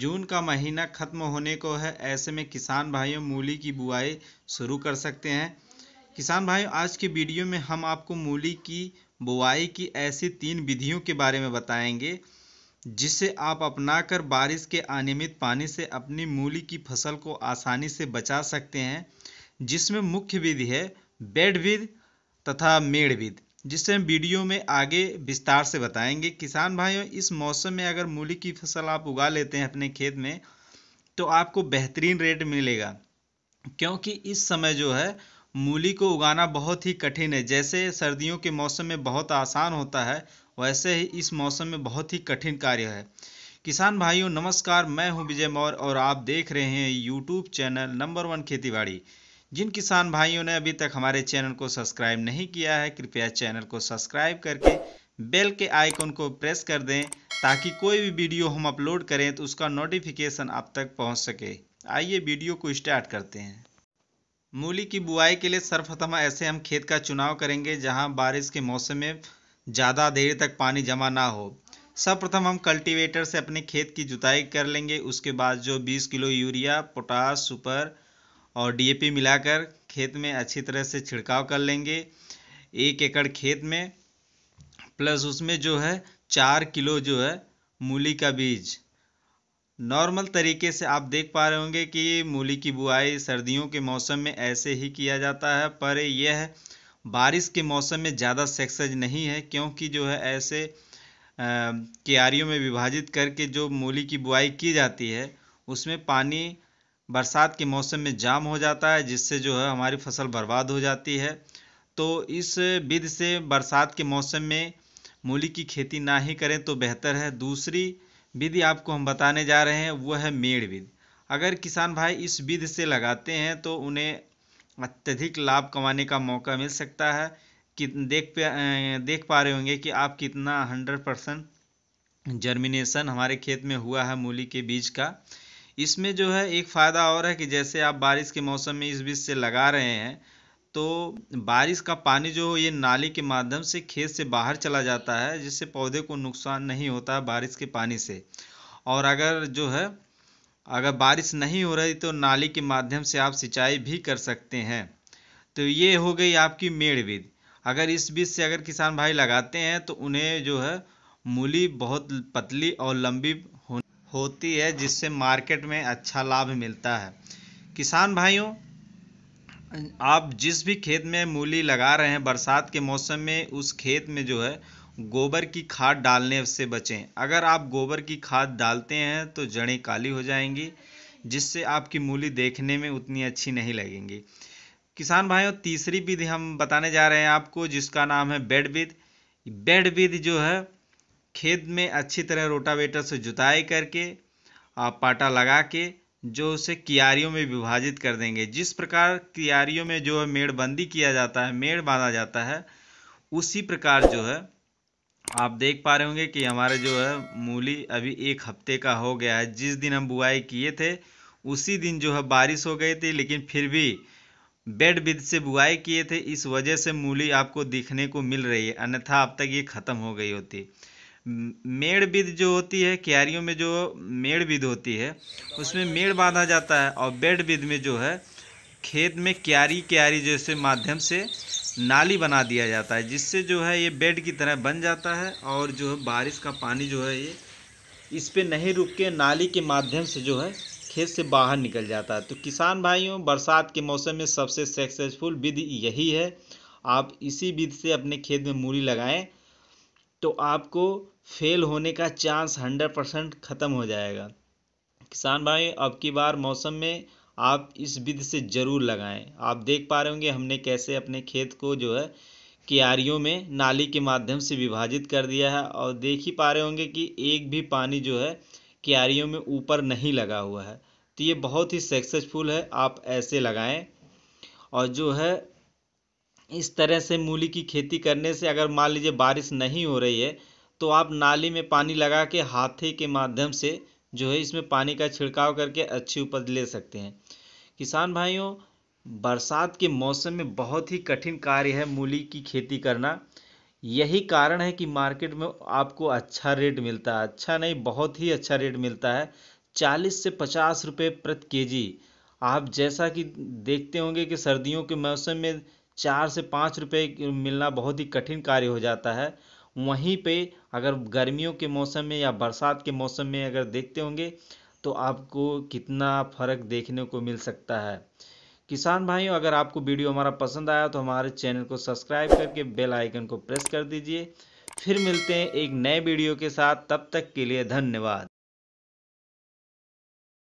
जून का महीना ख़त्म होने को है ऐसे में किसान भाइयों मूली की बुआई शुरू कर सकते हैं किसान भाइयों आज के वीडियो में हम आपको मूली की बुआई की ऐसी तीन विधियों के बारे में बताएंगे जिसे आप अपनाकर बारिश के अनियमित पानी से अपनी मूली की फसल को आसानी से बचा सकते हैं जिसमें मुख्य विधि है बेड विध तथा मेड़ विध जिससे हम वीडियो में आगे विस्तार से बताएंगे किसान भाइयों इस मौसम में अगर मूली की फसल आप उगा लेते हैं अपने खेत में तो आपको बेहतरीन रेट मिलेगा क्योंकि इस समय जो है मूली को उगाना बहुत ही कठिन है जैसे सर्दियों के मौसम में बहुत आसान होता है वैसे ही इस मौसम में बहुत ही कठिन कार्य है किसान भाइयों नमस्कार मैं हूं विजय मौर्य और आप देख रहे हैं यूट्यूब चैनल नंबर वन खेतीबाड़ी जिन किसान भाइयों ने अभी तक हमारे चैनल को सब्सक्राइब नहीं किया है कृपया चैनल को सब्सक्राइब करके बेल के आइकन को प्रेस कर दें ताकि कोई भी वीडियो हम अपलोड करें तो उसका नोटिफिकेशन आप तक पहुंच सके आइए वीडियो को स्टार्ट करते हैं मूली की बुआई के लिए सर्वप्रथम ऐसे हम खेत का चुनाव करेंगे जहां बारिश के मौसम में ज़्यादा देर तक पानी जमा ना हो सर्वप्रथम हम कल्टीवेटर से अपने खेत की जुताई कर लेंगे उसके बाद जो 20 किलो यूरिया पोटास सुपर और डीएपी मिलाकर खेत में अच्छी तरह से छिड़काव कर लेंगे एक एकड़ खेत में प्लस उसमें जो है चार किलो जो है मूली का बीज नॉर्मल तरीके से आप देख पा रहे होंगे कि मूली की बुआई सर्दियों के मौसम में ऐसे ही किया जाता है पर यह बारिश के मौसम में ज़्यादा सक्सेस नहीं है क्योंकि जो है ऐसे क्यारियों में विभाजित करके जो मूली की बुआई की जाती है उसमें पानी बरसात के मौसम में जाम हो जाता है जिससे जो है हमारी फसल बर्बाद हो जाती है तो इस विधि से बरसात के मौसम में मूली की खेती ना ही करें तो बेहतर है दूसरी विधि आपको हम बताने जा रहे हैं वह है मेड़ विधि अगर किसान भाई इस विधि से लगाते हैं तो उन्हें अत्यधिक लाभ कमाने का मौका मिल सकता है कि देख पे देख पा रहे होंगे कि आप कितना हंड्रेड परसेंट जर्मिनेशन हमारे खेत में हुआ है मूली के बीज का इसमें जो है एक फ़ायदा और है कि जैसे आप बारिश के मौसम में इस बीज से लगा रहे हैं तो बारिश का पानी जो ये नाली के माध्यम से खेत से बाहर चला जाता है जिससे पौधे को नुकसान नहीं होता बारिश के पानी से और अगर जो है अगर बारिश नहीं हो रही तो नाली के माध्यम से आप सिंचाई भी कर सकते हैं तो ये हो गई आपकी मेड़ बीज अगर इस बीज से अगर किसान भाई लगाते हैं तो उन्हें जो है मूली बहुत पतली और लंबी होती है जिससे मार्केट में अच्छा लाभ मिलता है किसान भाइयों आप जिस भी खेत में मूली लगा रहे हैं बरसात के मौसम में उस खेत में जो है गोबर की खाद डालने से बचें अगर आप गोबर की खाद डालते हैं तो जड़ें काली हो जाएंगी जिससे आपकी मूली देखने में उतनी अच्छी नहीं लगेंगी किसान भाइयों तीसरी विधि हम बताने जा रहे हैं आपको जिसका नाम है बेड विध बेड विध जो है खेत में अच्छी तरह रोटावेटर से जुताई करके आप पाटा लगा के जो उसे क्यारियों में विभाजित कर देंगे जिस प्रकार क्यारियों में जो है मेड़बंदी किया जाता है मेड़ बांधा जाता है उसी प्रकार जो है आप देख पा रहे होंगे कि हमारे जो है मूली अभी एक हफ्ते का हो गया है जिस दिन हम बुआई किए थे उसी दिन जो है बारिश हो गई थी लेकिन फिर भी बेड विध से बुआई किए थे इस वजह से मूली आपको दिखने को मिल रही है अन्यथा अब तक ये ख़त्म हो गई होती मेड़ विध जो होती है क्यारियों में जो मेड़ विध होती है उसमें मेड़ बांधा जाता है और बेड विध में जो है खेत में क्यारी क्यारी जैसे माध्यम से नाली बना दिया जाता है जिससे जो है ये बेड की तरह बन जाता है और जो है बारिश का पानी जो है ये इस पर नहीं रुक के नाली के माध्यम से जो है खेत से बाहर निकल जाता है तो किसान भाइयों बरसात के मौसम में सबसे सक्सेसफुल विधि यही है आप इसी विधि से अपने खेत में मूली लगाएं तो आपको फेल होने का चांस हंड्रेड परसेंट ख़त्म हो जाएगा किसान भाई अब की बार मौसम में आप इस विध से ज़रूर लगाएं आप देख पा रहे होंगे हमने कैसे अपने खेत को जो है क्यारियों में नाली के माध्यम से विभाजित कर दिया है और देख ही पा रहे होंगे कि एक भी पानी जो है क्यारियों में ऊपर नहीं लगा हुआ है तो ये बहुत ही सक्सेसफुल है आप ऐसे लगाएं और जो है इस तरह से मूली की खेती करने से अगर मान लीजिए बारिश नहीं हो रही है तो आप नाली में पानी लगा के हाथे के माध्यम से जो है इसमें पानी का छिड़काव करके अच्छी उपज ले सकते हैं किसान भाइयों बरसात के मौसम में बहुत ही कठिन कार्य है मूली की खेती करना यही कारण है कि मार्केट में आपको अच्छा रेट मिलता है अच्छा नहीं बहुत ही अच्छा रेट मिलता है चालीस से पचास रुपये प्रति केजी आप जैसा कि देखते होंगे कि सर्दियों के मौसम में चार से पाँच रुपये मिलना बहुत ही कठिन कार्य हो जाता है वहीं पे अगर गर्मियों के मौसम में या बरसात के मौसम में अगर देखते होंगे तो आपको कितना फ़र्क देखने को मिल सकता है किसान भाइयों अगर आपको वीडियो हमारा पसंद आया तो हमारे चैनल को सब्सक्राइब करके बेल आइकन को प्रेस कर दीजिए फिर मिलते हैं एक नए वीडियो के साथ तब तक के लिए धन्यवाद